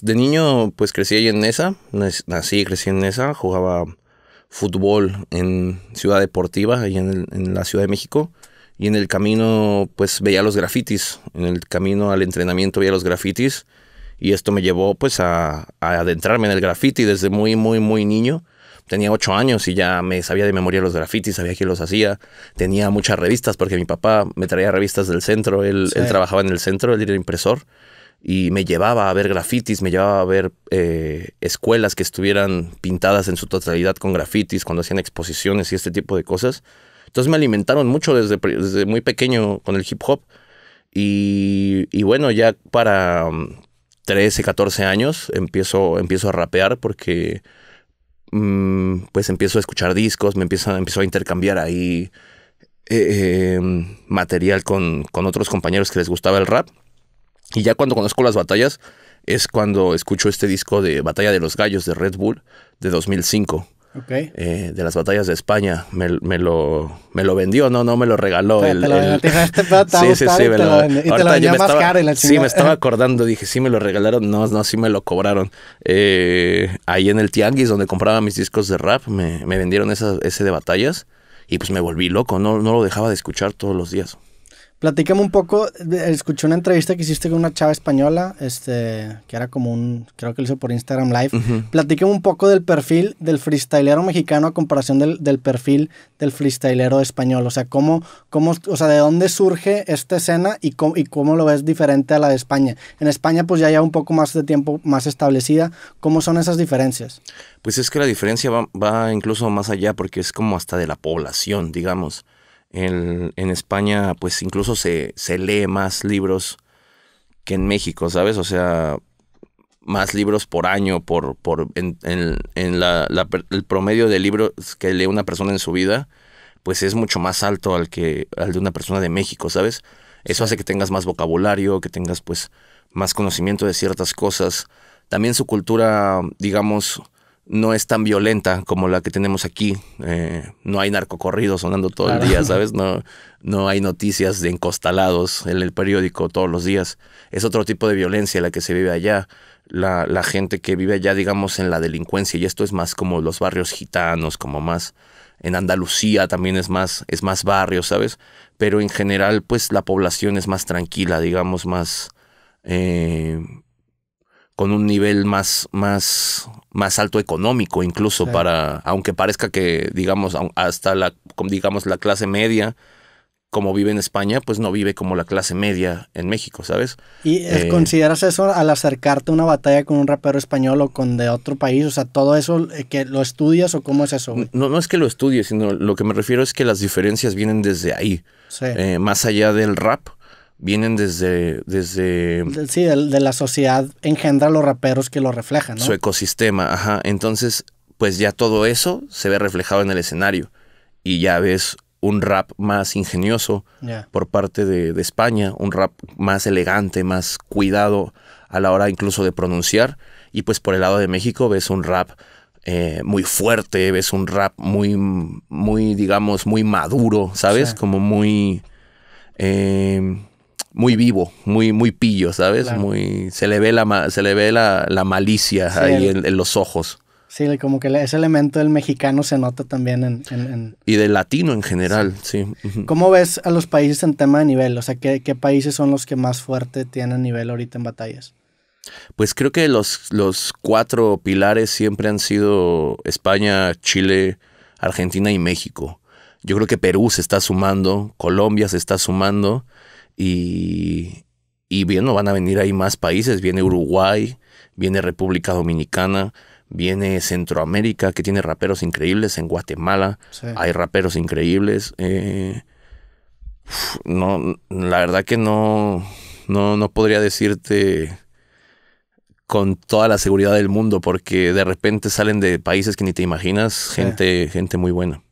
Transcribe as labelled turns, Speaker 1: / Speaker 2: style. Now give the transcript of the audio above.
Speaker 1: De niño, pues crecí ahí en Nesa, nací crecí en Nesa, jugaba fútbol en Ciudad Deportiva, ahí en, la Ciudad de México, y en el camino, pues veía los grafitis, en el camino al entrenamiento veía los grafitis, y esto me llevó pues a, adentrarme en el grafiti desde muy, muy, muy niño. Tenía ocho años y ya me sabía de memoria los grafitis, sabía quién los hacía. Tenía muchas revistas porque mi papá me traía revistas del centro, él, él trabajaba en el centro, él era impresor y me llevaba a ver grafitis, me llevaba a ver eh, escuelas que estuvieran pintadas en su totalidad con grafitis cuando hacían exposiciones y este tipo de cosas. Entonces me alimentaron mucho desde, muy pequeño con el hip hop. Y, bueno, ya para 13, mm, 14 años empiezo, empiezo a rapear porque mm, pues empiezo a escuchar discos, me empiezo, a intercambiar ahí eh, eh, material con otros compañeros que les gustaba el rap. Y ya cuando conozco las batallas, es cuando escucho este disco de Batalla de los Gallos de Red Bull de 2005. Eh, de las batallas de España. Me, me, lo, me lo vendió, no, no me lo regaló. el, sí, sí, sí, y me lo más estaba, caro en Sí, me estaba acordando, dije, sí me lo regalaron, no, no, sí me lo cobraron. Eh, ahí en el Tianguis, donde compraba mis discos de rap, me, me vendieron esas, ese de batallas y pues me volví loco, no, no lo dejaba de escuchar todos los días.
Speaker 2: Platícame un poco, escuché una entrevista que hiciste con una chava española, este, que era como un, creo que lo hizo por Instagram Live. Platíqueme un poco del perfil del freestylero mexicano a comparación del, perfil del freestylero español. O sea, cómo, cómo, o sea, de dónde surge esta escena y cómo, y cómo lo ves diferente a la de España. En España, pues ya lleva un poco más de tiempo más establecida. ¿Cómo son esas diferencias?
Speaker 1: Pues es que la diferencia va incluso más allá porque es como hasta de la población, digamos. En, España, pues incluso se, se lee más libros que en México, ¿sabes? O sea, más libros por año, por, por en, el promedio de libros que lee una persona en su vida, pues es mucho más alto al que al de una persona de México, ¿sabes? Eso hace que tengas más vocabulario, que tengas pues más conocimiento de ciertas cosas. También su cultura, digamos, no es tan violenta como la que tenemos aquí. Eh, no hay narcocorridos sonando todo el día, ¿sabes? No, no hay noticias de encostalados en el periódico todos los días. Es otro tipo de violencia la que se vive allá. La, gente que vive allá, digamos, en la delincuencia. Y esto es más como los barrios gitanos, como más en Andalucía también es más, es más barrio, ¿sabes? Pero en general, pues la población es más tranquila, digamos, más... Eh, con un nivel más, más, más alto económico, incluso para, aunque parezca que, digamos, hasta la, digamos, la clase media, como vive en España, pues no vive como la clase media en México, ¿sabes?
Speaker 2: ¿Y eh, eh, consideras eso al acercarte a una batalla con un rapero español o con de otro país? O sea, ¿todo eso eh, que lo estudias o cómo es eso?
Speaker 1: No, no es que lo estudies, sino lo que me refiero es que las diferencias vienen desde ahí, más allá del rap vienen desde... desde
Speaker 2: sí, de, la sociedad engendra los raperos que lo reflejan, ¿no? Su
Speaker 1: ecosistema, ajá. Entonces, pues ya todo eso se ve reflejado en el escenario. Y ya ves un rap más ingenioso por parte de, España, un rap más elegante, más cuidado a la hora incluso de pronunciar. Y pues por el lado de México ves un rap eh, muy fuerte, ves un rap muy, muy, digamos, muy maduro, ¿sabes? Como muy... Eh, muy vivo, muy, muy pillo, ¿sabes? Muy, se le ve la, se le ve la, malicia ahí en, los ojos.
Speaker 2: Sí, como que ese elemento del mexicano se nota también en...
Speaker 1: Y del latino en general, sí.
Speaker 2: ¿Cómo ves a los países en tema de nivel? O sea, ¿qué, países son los que más fuerte tienen nivel ahorita en batallas?
Speaker 1: Pues creo que los, los cuatro pilares siempre han sido España, Chile, Argentina y México. Yo creo que Perú se está sumando, Colombia se está sumando y, y van a venir ahí más países, viene Uruguay, viene República Dominicana, viene Centroamérica, que tiene raperos increíbles, en Guatemala hay raperos increíbles. Eh, no, la verdad que no, no, podría decirte con toda la seguridad del mundo, porque de repente salen de países que ni te imaginas, gente, gente muy buena.